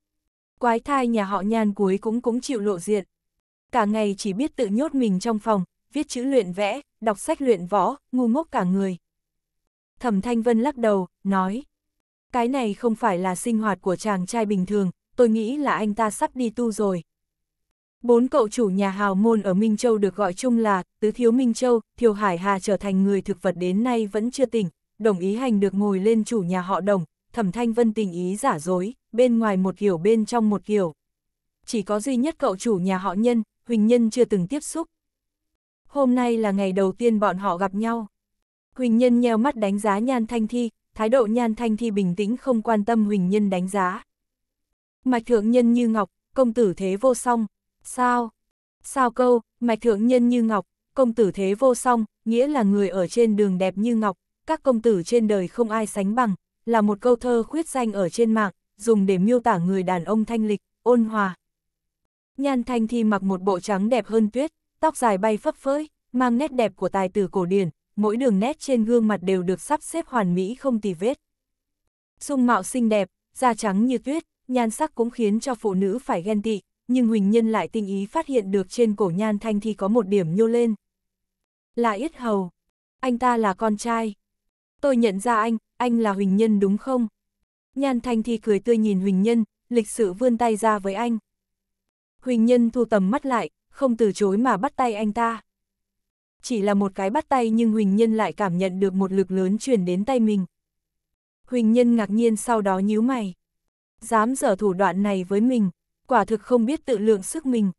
Quái thai nhà họ nhan cuối cũng cũng chịu lộ diện. Cả ngày chỉ biết tự nhốt mình trong phòng, viết chữ luyện vẽ, đọc sách luyện võ, ngu ngốc cả người. Thẩm Thanh Vân lắc đầu, nói. Cái này không phải là sinh hoạt của chàng trai bình thường, tôi nghĩ là anh ta sắp đi tu rồi. Bốn cậu chủ nhà hào môn ở Minh Châu được gọi chung là Tứ Thiếu Minh Châu, Thiều Hải Hà trở thành người thực vật đến nay vẫn chưa tỉnh, đồng ý hành được ngồi lên chủ nhà họ đồng, thẩm thanh vân tình ý giả dối, bên ngoài một kiểu bên trong một kiểu. Chỉ có duy nhất cậu chủ nhà họ nhân, Huỳnh Nhân chưa từng tiếp xúc. Hôm nay là ngày đầu tiên bọn họ gặp nhau. Huỳnh Nhân nheo mắt đánh giá Nhan Thanh Thi, thái độ Nhan Thanh Thi bình tĩnh không quan tâm Huỳnh Nhân đánh giá. Mạch thượng nhân như ngọc, công tử thế vô song, Sao? Sao câu, mạch thượng nhân như ngọc, công tử thế vô song, nghĩa là người ở trên đường đẹp như ngọc, các công tử trên đời không ai sánh bằng, là một câu thơ khuyết danh ở trên mạng, dùng để miêu tả người đàn ông thanh lịch, ôn hòa. Nhan Thanh Thi mặc một bộ trắng đẹp hơn tuyết, tóc dài bay phấp phới, mang nét đẹp của tài tử cổ điển, mỗi đường nét trên gương mặt đều được sắp xếp hoàn mỹ không tì vết. Dung mạo xinh đẹp, da trắng như tuyết, nhan sắc cũng khiến cho phụ nữ phải ghen tị, nhưng Huỳnh Nhân lại tinh ý phát hiện được trên cổ Nhan Thanh thì có một điểm nhô lên. Là Yết Hầu. Anh ta là con trai. Tôi nhận ra anh, anh là Huỳnh Nhân đúng không? Nhan Thanh thì cười tươi nhìn Huỳnh Nhân, lịch sự vươn tay ra với anh. Huỳnh Nhân thu tầm mắt lại, không từ chối mà bắt tay anh ta. Chỉ là một cái bắt tay nhưng Huỳnh Nhân lại cảm nhận được một lực lớn truyền đến tay mình. Huỳnh Nhân ngạc nhiên sau đó nhíu mày. Dám dở thủ đoạn này với mình quả thực không biết tự lượng sức mình.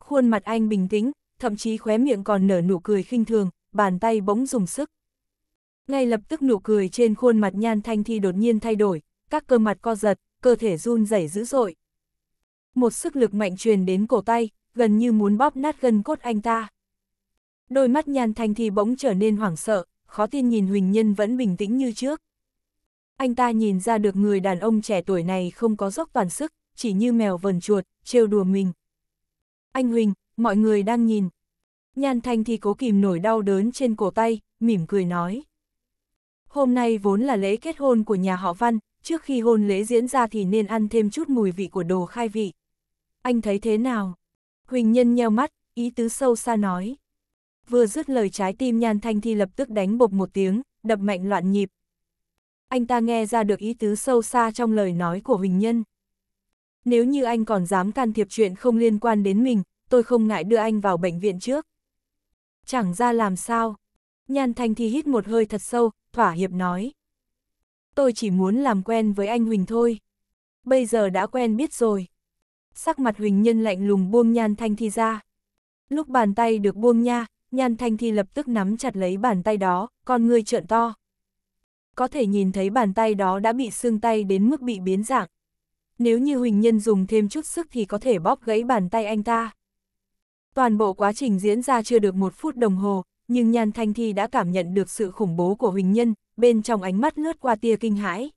Khuôn mặt anh bình tĩnh, thậm chí khóe miệng còn nở nụ cười khinh thường, bàn tay bỗng dùng sức. Ngay lập tức nụ cười trên khuôn mặt Nhan Thanh Thi đột nhiên thay đổi, các cơ mặt co giật, cơ thể run rẩy dữ dội. Một sức lực mạnh truyền đến cổ tay, gần như muốn bóp nát gân cốt anh ta. Đôi mắt Nhan Thanh Thi bỗng trở nên hoảng sợ, khó tin nhìn Huỳnh Nhân vẫn bình tĩnh như trước. Anh ta nhìn ra được người đàn ông trẻ tuổi này không có dốc toàn sức, chỉ như mèo vần chuột, trêu đùa mình. Anh Huỳnh, mọi người đang nhìn. Nhan Thanh thì cố kìm nổi đau đớn trên cổ tay, mỉm cười nói. Hôm nay vốn là lễ kết hôn của nhà họ Văn, trước khi hôn lễ diễn ra thì nên ăn thêm chút mùi vị của đồ khai vị. Anh thấy thế nào? Huỳnh Nhân nheo mắt, ý tứ sâu xa nói. Vừa dứt lời trái tim Nhan Thanh thì lập tức đánh bộc một tiếng, đập mạnh loạn nhịp. Anh ta nghe ra được ý tứ sâu xa trong lời nói của Huỳnh Nhân. Nếu như anh còn dám can thiệp chuyện không liên quan đến mình, tôi không ngại đưa anh vào bệnh viện trước. Chẳng ra làm sao. Nhan Thanh thì hít một hơi thật sâu, thỏa hiệp nói. Tôi chỉ muốn làm quen với anh Huỳnh thôi. Bây giờ đã quen biết rồi. Sắc mặt Huỳnh Nhân lạnh lùng buông Nhan Thanh thì ra. Lúc bàn tay được buông nha, Nhan Thanh thì lập tức nắm chặt lấy bàn tay đó, con người trợn to. Có thể nhìn thấy bàn tay đó đã bị xương tay đến mức bị biến dạng nếu như Huỳnh Nhân dùng thêm chút sức thì có thể bóp gãy bàn tay anh ta. Toàn bộ quá trình diễn ra chưa được một phút đồng hồ, nhưng Nhan Thanh Thi đã cảm nhận được sự khủng bố của Huỳnh Nhân, bên trong ánh mắt lướt qua tia kinh hãi.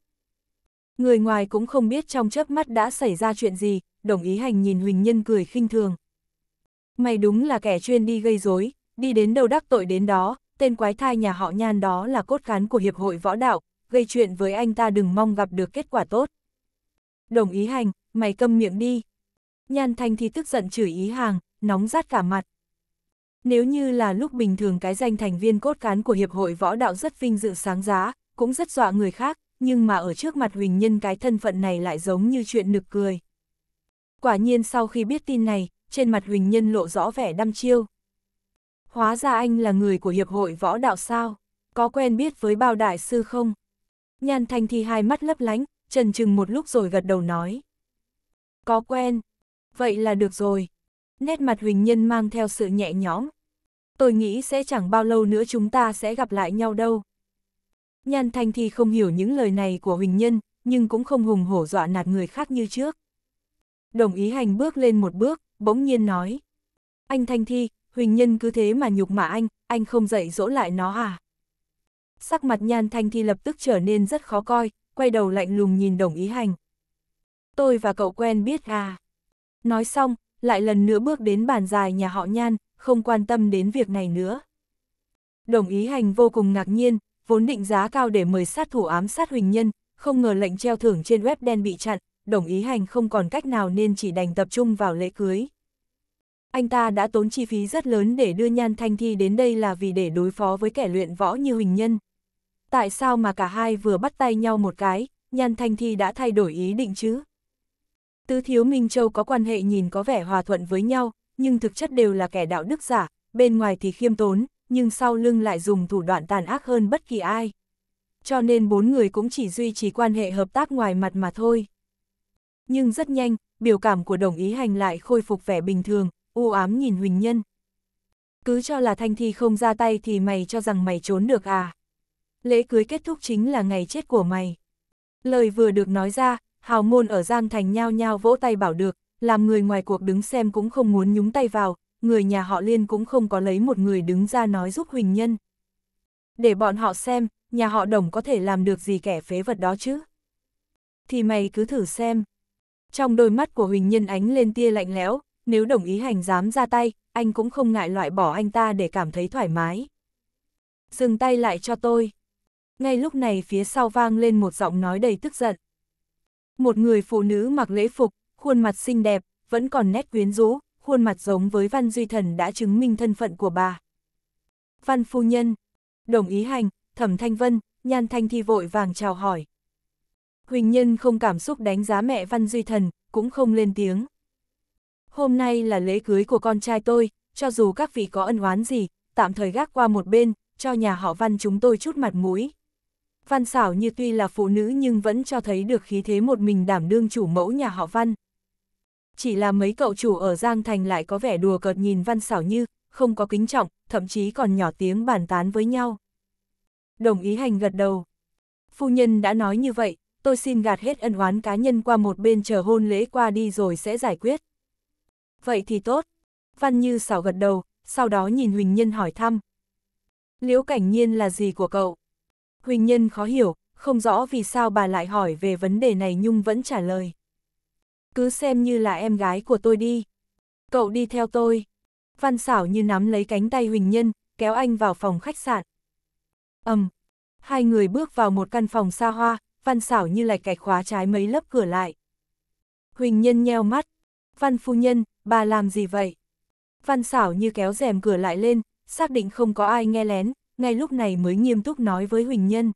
Người ngoài cũng không biết trong chớp mắt đã xảy ra chuyện gì, đồng ý hành nhìn Huỳnh Nhân cười khinh thường. Mày đúng là kẻ chuyên đi gây rối, đi đến đâu đắc tội đến đó, tên quái thai nhà họ Nhan đó là cốt cán của Hiệp hội Võ Đạo, gây chuyện với anh ta đừng mong gặp được kết quả tốt. Đồng ý hành, mày câm miệng đi. Nhan Thanh thì tức giận chửi ý hàng, nóng rát cả mặt. Nếu như là lúc bình thường cái danh thành viên cốt cán của Hiệp hội Võ Đạo rất vinh dự sáng giá, cũng rất dọa người khác, nhưng mà ở trước mặt Huỳnh Nhân cái thân phận này lại giống như chuyện nực cười. Quả nhiên sau khi biết tin này, trên mặt Huỳnh Nhân lộ rõ vẻ đăm chiêu. Hóa ra anh là người của Hiệp hội Võ Đạo sao? Có quen biết với bao đại sư không? Nhan Thanh thì hai mắt lấp lánh, trần chừng một lúc rồi gật đầu nói. Có quen, vậy là được rồi. Nét mặt Huỳnh Nhân mang theo sự nhẹ nhõm. Tôi nghĩ sẽ chẳng bao lâu nữa chúng ta sẽ gặp lại nhau đâu. Nhan Thanh thì không hiểu những lời này của Huỳnh Nhân, nhưng cũng không hùng hổ dọa nạt người khác như trước. Đồng ý hành bước lên một bước, bỗng nhiên nói. Anh Thanh Thi, Huỳnh Nhân cứ thế mà nhục mà anh, anh không dạy dỗ lại nó à? Sắc mặt Nhan Thanh Thi lập tức trở nên rất khó coi, quay đầu lạnh lùng nhìn đồng ý hành. Tôi và cậu quen biết à. Nói xong, lại lần nữa bước đến bàn dài nhà họ nhan, không quan tâm đến việc này nữa. Đồng ý hành vô cùng ngạc nhiên, vốn định giá cao để mời sát thủ ám sát Huỳnh Nhân, không ngờ lệnh treo thưởng trên web đen bị chặn, đồng ý hành không còn cách nào nên chỉ đành tập trung vào lễ cưới. Anh ta đã tốn chi phí rất lớn để đưa Nhan Thanh Thi đến đây là vì để đối phó với kẻ luyện võ như Huỳnh Nhân tại sao mà cả hai vừa bắt tay nhau một cái, Nhan Thanh Thi đã thay đổi ý định chứ? Tứ thiếu Minh Châu có quan hệ nhìn có vẻ hòa thuận với nhau, nhưng thực chất đều là kẻ đạo đức giả, bên ngoài thì khiêm tốn, nhưng sau lưng lại dùng thủ đoạn tàn ác hơn bất kỳ ai. Cho nên bốn người cũng chỉ duy trì quan hệ hợp tác ngoài mặt mà thôi. Nhưng rất nhanh, biểu cảm của đồng ý hành lại khôi phục vẻ bình thường, u ám nhìn Huỳnh Nhân. Cứ cho là Thanh Thi không ra tay thì mày cho rằng mày trốn được à? lễ cưới kết thúc chính là ngày chết của mày. Lời vừa được nói ra, hào môn ở Giang Thành nhao nhao vỗ tay bảo được, làm người ngoài cuộc đứng xem cũng không muốn nhúng tay vào, người nhà họ Liên cũng không có lấy một người đứng ra nói giúp Huỳnh Nhân. Để bọn họ xem, nhà họ Đồng có thể làm được gì kẻ phế vật đó chứ. Thì mày cứ thử xem. Trong đôi mắt của Huỳnh Nhân ánh lên tia lạnh lẽo, nếu đồng ý hành dám ra tay, anh cũng không ngại loại bỏ anh ta để cảm thấy thoải mái. Dừng tay lại cho tôi. Ngay lúc này phía sau vang lên một giọng nói đầy tức giận. Một người phụ nữ mặc lễ phục, khuôn mặt xinh đẹp, vẫn còn nét quyến rũ, khuôn mặt giống với Văn Duy Thần đã chứng minh thân phận của bà. Văn phu nhân, đồng ý hành, thẩm thanh vân, nhan thanh thi vội vàng chào hỏi. Huỳnh Nhân không cảm xúc đánh giá mẹ Văn Duy Thần, cũng không lên tiếng. Hôm nay là lễ cưới của con trai tôi, cho dù các vị có ân oán gì, tạm thời gác qua một bên, cho nhà họ Văn chúng tôi chút mặt mũi. Văn xảo như tuy là phụ nữ nhưng vẫn cho thấy được khí thế một mình đảm đương chủ mẫu nhà họ Văn. Chỉ là mấy cậu chủ ở Giang Thành lại có vẻ đùa cợt nhìn Văn xảo như, không có kính trọng, thậm chí còn nhỏ tiếng bàn tán với nhau. Đồng ý hành gật đầu. Phu nhân đã nói như vậy, tôi xin gạt hết ân oán cá nhân qua một bên chờ hôn lễ qua đi rồi sẽ giải quyết. Vậy thì tốt. Văn Như xảo gật đầu, sau đó nhìn Huỳnh Nhân hỏi thăm. Liễu Cảnh Nhiên là gì của cậu? Huỳnh Nhân khó hiểu, không rõ vì sao bà lại hỏi về vấn đề này Nhung vẫn trả lời. Cứ xem như là em gái của tôi đi. Cậu đi theo tôi. Văn xảo như nắm lấy cánh tay Huỳnh Nhân, kéo anh vào phòng khách sạn. ầm, um, hai người bước vào một căn phòng xa hoa, Văn xảo như lại cạch khóa trái mấy lớp cửa lại. Huỳnh Nhân nheo mắt. Văn phu nhân, bà làm gì vậy? Văn xảo như kéo rèm cửa lại lên, xác định không có ai nghe lén, ngay lúc này mới nghiêm túc nói với Huỳnh Nhân.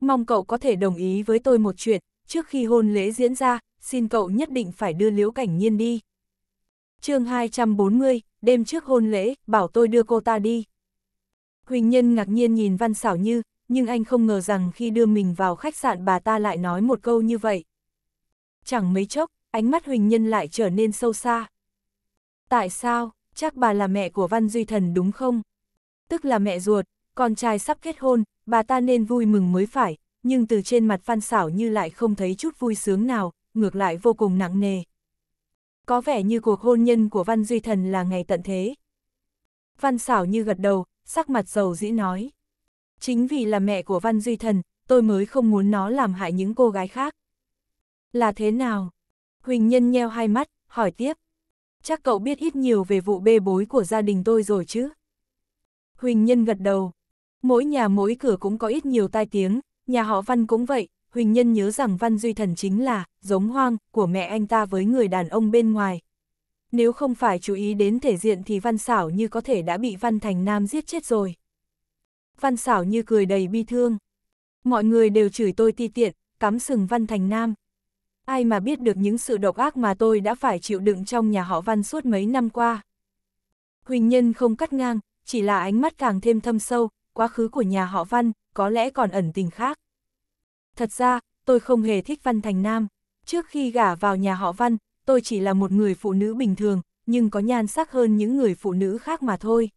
Mong cậu có thể đồng ý với tôi một chuyện, trước khi hôn lễ diễn ra, xin cậu nhất định phải đưa Liễu Cảnh Nhiên đi. chương 240, đêm trước hôn lễ, bảo tôi đưa cô ta đi. Huỳnh Nhân ngạc nhiên nhìn Văn Xảo Như, nhưng anh không ngờ rằng khi đưa mình vào khách sạn bà ta lại nói một câu như vậy. Chẳng mấy chốc, ánh mắt Huỳnh Nhân lại trở nên sâu xa. Tại sao, chắc bà là mẹ của Văn Duy Thần đúng không? tức là mẹ ruột, con trai sắp kết hôn, bà ta nên vui mừng mới phải, nhưng từ trên mặt Phan Xảo như lại không thấy chút vui sướng nào, ngược lại vô cùng nặng nề. Có vẻ như cuộc hôn nhân của Văn Duy Thần là ngày tận thế. Văn Xảo như gật đầu, sắc mặt dầu dĩ nói. Chính vì là mẹ của Văn Duy Thần, tôi mới không muốn nó làm hại những cô gái khác. Là thế nào? Huỳnh Nhân nheo hai mắt, hỏi tiếp. Chắc cậu biết ít nhiều về vụ bê bối của gia đình tôi rồi chứ? Huỳnh Nhân gật đầu. Mỗi nhà mỗi cửa cũng có ít nhiều tai tiếng, nhà họ Văn cũng vậy, Huỳnh Nhân nhớ rằng Văn Duy Thần chính là giống hoang của mẹ anh ta với người đàn ông bên ngoài. Nếu không phải chú ý đến thể diện thì Văn Sảo như có thể đã bị Văn Thành Nam giết chết rồi. Văn Sảo như cười đầy bi thương. Mọi người đều chửi tôi ti tiện, cắm sừng Văn Thành Nam. Ai mà biết được những sự độc ác mà tôi đã phải chịu đựng trong nhà họ Văn suốt mấy năm qua. Huỳnh Nhân không cắt ngang, chỉ là ánh mắt càng thêm thâm sâu, quá khứ của nhà họ Văn, có lẽ còn ẩn tình khác. Thật ra, tôi không hề thích Văn Thành Nam. Trước khi gả vào nhà họ Văn, tôi chỉ là một người phụ nữ bình thường, nhưng có nhan sắc hơn những người phụ nữ khác mà thôi.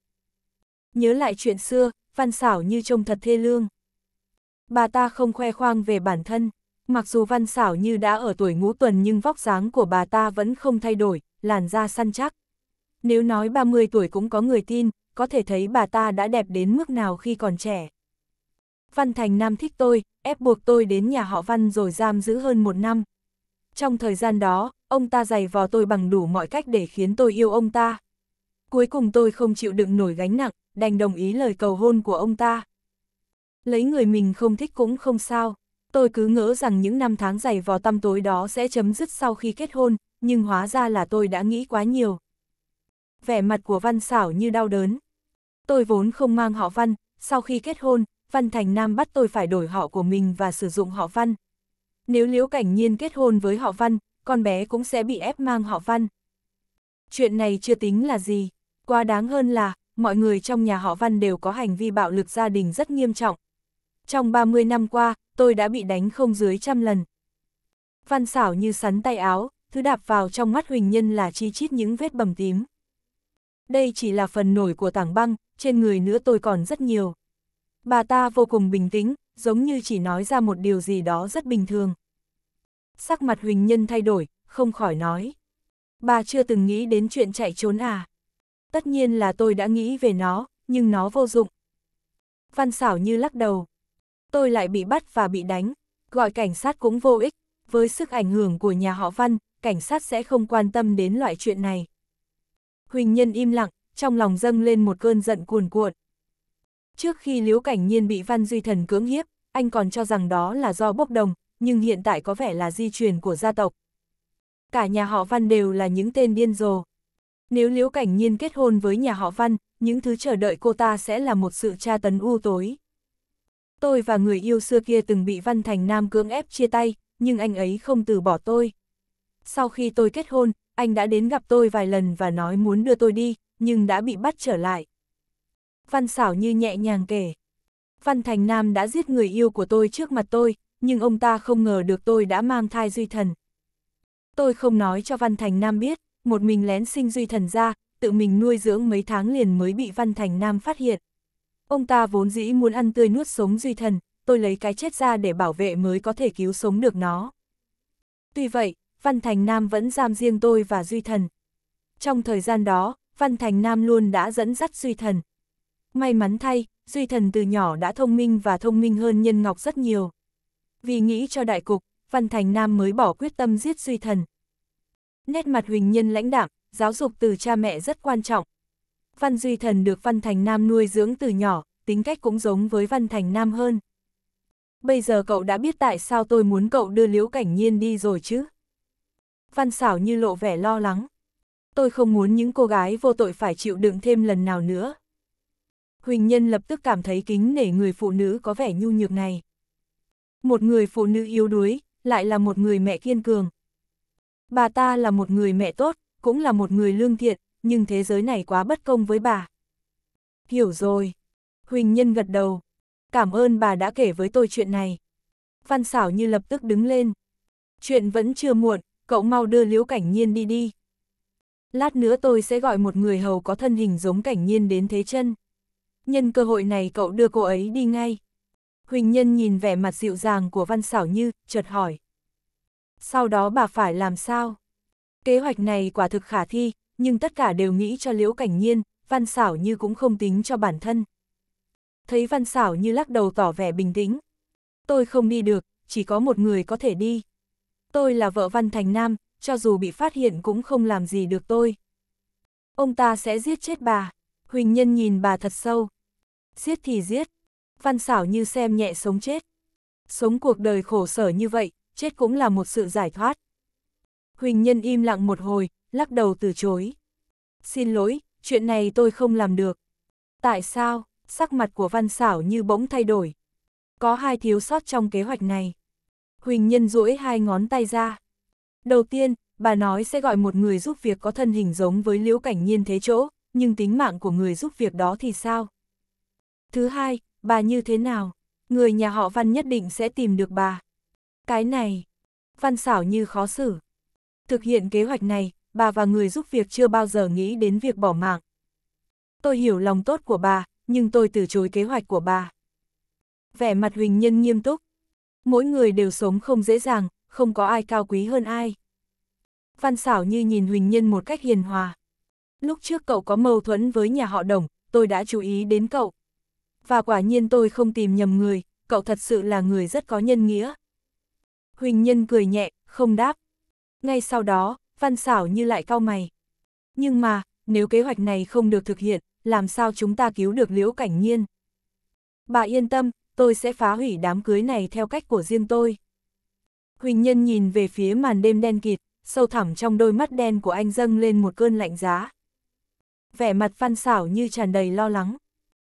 Nhớ lại chuyện xưa, Văn Sảo như trông thật thê lương. Bà ta không khoe khoang về bản thân, mặc dù Văn Sảo như đã ở tuổi ngũ tuần nhưng vóc dáng của bà ta vẫn không thay đổi, làn da săn chắc. Nếu nói 30 tuổi cũng có người tin, có thể thấy bà ta đã đẹp đến mức nào khi còn trẻ. Văn Thành Nam thích tôi, ép buộc tôi đến nhà họ Văn rồi giam giữ hơn một năm. Trong thời gian đó, ông ta giày vò tôi bằng đủ mọi cách để khiến tôi yêu ông ta. Cuối cùng tôi không chịu đựng nổi gánh nặng, đành đồng ý lời cầu hôn của ông ta. Lấy người mình không thích cũng không sao, tôi cứ ngỡ rằng những năm tháng giày vò tăm tối đó sẽ chấm dứt sau khi kết hôn, nhưng hóa ra là tôi đã nghĩ quá nhiều vẻ mặt của Văn xảo như đau đớn. Tôi vốn không mang họ Văn, sau khi kết hôn, Văn Thành Nam bắt tôi phải đổi họ của mình và sử dụng họ Văn. Nếu Liễu Cảnh Nhiên kết hôn với họ Văn, con bé cũng sẽ bị ép mang họ Văn. Chuyện này chưa tính là gì, quá đáng hơn là, mọi người trong nhà họ Văn đều có hành vi bạo lực gia đình rất nghiêm trọng. Trong 30 năm qua, tôi đã bị đánh không dưới trăm lần. Văn xảo như sắn tay áo, thứ đạp vào trong mắt Huỳnh Nhân là chi chít những vết bầm tím. Đây chỉ là phần nổi của tảng băng, trên người nữa tôi còn rất nhiều. Bà ta vô cùng bình tĩnh, giống như chỉ nói ra một điều gì đó rất bình thường. Sắc mặt Huỳnh Nhân thay đổi, không khỏi nói. Bà chưa từng nghĩ đến chuyện chạy trốn à? Tất nhiên là tôi đã nghĩ về nó, nhưng nó vô dụng. Văn xảo như lắc đầu. Tôi lại bị bắt và bị đánh, gọi cảnh sát cũng vô ích. Với sức ảnh hưởng của nhà họ Văn, cảnh sát sẽ không quan tâm đến loại chuyện này. Huỳnh Nhân im lặng, trong lòng dâng lên một cơn giận cuồn cuộn. Trước khi Liễu Cảnh Nhiên bị Văn Duy Thần cưỡng hiếp, anh còn cho rằng đó là do bốc đồng, nhưng hiện tại có vẻ là di truyền của gia tộc. Cả nhà họ Văn đều là những tên điên rồ. Nếu Liễu Cảnh Nhiên kết hôn với nhà họ Văn, những thứ chờ đợi cô ta sẽ là một sự tra tấn u tối. Tôi và người yêu xưa kia từng bị Văn Thành Nam cưỡng ép chia tay, nhưng anh ấy không từ bỏ tôi. Sau khi tôi kết hôn, anh đã đến gặp tôi vài lần và nói muốn đưa tôi đi, nhưng đã bị bắt trở lại. Văn xảo như nhẹ nhàng kể. Văn Thành Nam đã giết người yêu của tôi trước mặt tôi, nhưng ông ta không ngờ được tôi đã mang thai duy thần. Tôi không nói cho Văn Thành Nam biết, một mình lén sinh duy thần ra, tự mình nuôi dưỡng mấy tháng liền mới bị Văn Thành Nam phát hiện. Ông ta vốn dĩ muốn ăn tươi nuốt sống duy thần, tôi lấy cái chết ra để bảo vệ mới có thể cứu sống được nó. Tuy vậy, Văn Thành Nam vẫn giam riêng tôi và Duy Thần. Trong thời gian đó, Văn Thành Nam luôn đã dẫn dắt Duy Thần. May mắn thay, Duy Thần từ nhỏ đã thông minh và thông minh hơn Nhân Ngọc rất nhiều. Vì nghĩ cho đại cục, Văn Thành Nam mới bỏ quyết tâm giết Duy Thần. Nét mặt Huỳnh Nhân lãnh đạm, giáo dục từ cha mẹ rất quan trọng. Văn Duy Thần được Văn Thành Nam nuôi dưỡng từ nhỏ, tính cách cũng giống với Văn Thành Nam hơn. Bây giờ cậu đã biết tại sao tôi muốn cậu đưa Liễu Cảnh Nhiên đi rồi chứ? văn xảo như lộ vẻ lo lắng. Tôi không muốn những cô gái vô tội phải chịu đựng thêm lần nào nữa. Huỳnh Nhân lập tức cảm thấy kính nể người phụ nữ có vẻ nhu nhược này. Một người phụ nữ yếu đuối, lại là một người mẹ kiên cường. Bà ta là một người mẹ tốt, cũng là một người lương thiện, nhưng thế giới này quá bất công với bà. Hiểu rồi. Huỳnh Nhân gật đầu. Cảm ơn bà đã kể với tôi chuyện này. Văn xảo như lập tức đứng lên. Chuyện vẫn chưa muộn, cậu mau đưa Liễu Cảnh Nhiên đi đi. Lát nữa tôi sẽ gọi một người hầu có thân hình giống Cảnh Nhiên đến thế chân. Nhân cơ hội này cậu đưa cô ấy đi ngay. Huỳnh Nhân nhìn vẻ mặt dịu dàng của Văn Sảo Như, chợt hỏi. Sau đó bà phải làm sao? Kế hoạch này quả thực khả thi, nhưng tất cả đều nghĩ cho Liễu Cảnh Nhiên, Văn Sảo Như cũng không tính cho bản thân. Thấy Văn Sảo Như lắc đầu tỏ vẻ bình tĩnh. Tôi không đi được, chỉ có một người có thể đi tôi là vợ Văn Thành Nam, cho dù bị phát hiện cũng không làm gì được tôi. Ông ta sẽ giết chết bà. Huỳnh Nhân nhìn bà thật sâu. Giết thì giết. Văn xảo như xem nhẹ sống chết. Sống cuộc đời khổ sở như vậy, chết cũng là một sự giải thoát. Huỳnh Nhân im lặng một hồi, lắc đầu từ chối. Xin lỗi, chuyện này tôi không làm được. Tại sao, sắc mặt của Văn xảo như bỗng thay đổi. Có hai thiếu sót trong kế hoạch này. Huỳnh Nhân duỗi hai ngón tay ra. Đầu tiên, bà nói sẽ gọi một người giúp việc có thân hình giống với liễu cảnh nhiên thế chỗ, nhưng tính mạng của người giúp việc đó thì sao? Thứ hai, bà như thế nào? Người nhà họ Văn nhất định sẽ tìm được bà. Cái này, Văn xảo như khó xử. Thực hiện kế hoạch này, bà và người giúp việc chưa bao giờ nghĩ đến việc bỏ mạng. Tôi hiểu lòng tốt của bà, nhưng tôi từ chối kế hoạch của bà. Vẻ mặt Huỳnh Nhân nghiêm túc, mỗi người đều sống không dễ dàng, không có ai cao quý hơn ai. Văn xảo như nhìn Huỳnh Nhân một cách hiền hòa. Lúc trước cậu có mâu thuẫn với nhà họ đồng, tôi đã chú ý đến cậu. Và quả nhiên tôi không tìm nhầm người, cậu thật sự là người rất có nhân nghĩa. Huỳnh Nhân cười nhẹ, không đáp. Ngay sau đó, Văn xảo như lại cau mày. Nhưng mà, nếu kế hoạch này không được thực hiện, làm sao chúng ta cứu được Liễu Cảnh Nhiên? Bà yên tâm, tôi sẽ phá hủy đám cưới này theo cách của riêng tôi. Huỳnh Nhân nhìn về phía màn đêm đen kịt, sâu thẳm trong đôi mắt đen của anh dâng lên một cơn lạnh giá. Vẻ mặt Phan Xảo như tràn đầy lo lắng.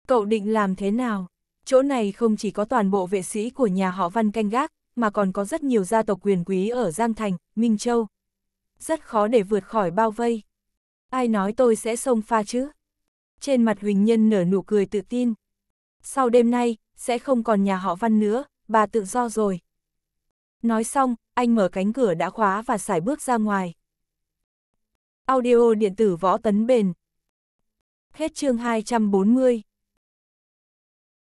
Cậu định làm thế nào? Chỗ này không chỉ có toàn bộ vệ sĩ của nhà họ Văn canh gác, mà còn có rất nhiều gia tộc quyền quý ở Giang Thành, Minh Châu. Rất khó để vượt khỏi bao vây. Ai nói tôi sẽ xông pha chứ? Trên mặt Huỳnh Nhân nở nụ cười tự tin. Sau đêm nay, sẽ không còn nhà họ Văn nữa, bà tự do rồi. Nói xong, anh mở cánh cửa đã khóa và xài bước ra ngoài. Audio điện tử võ tấn bền. Hết chương 240.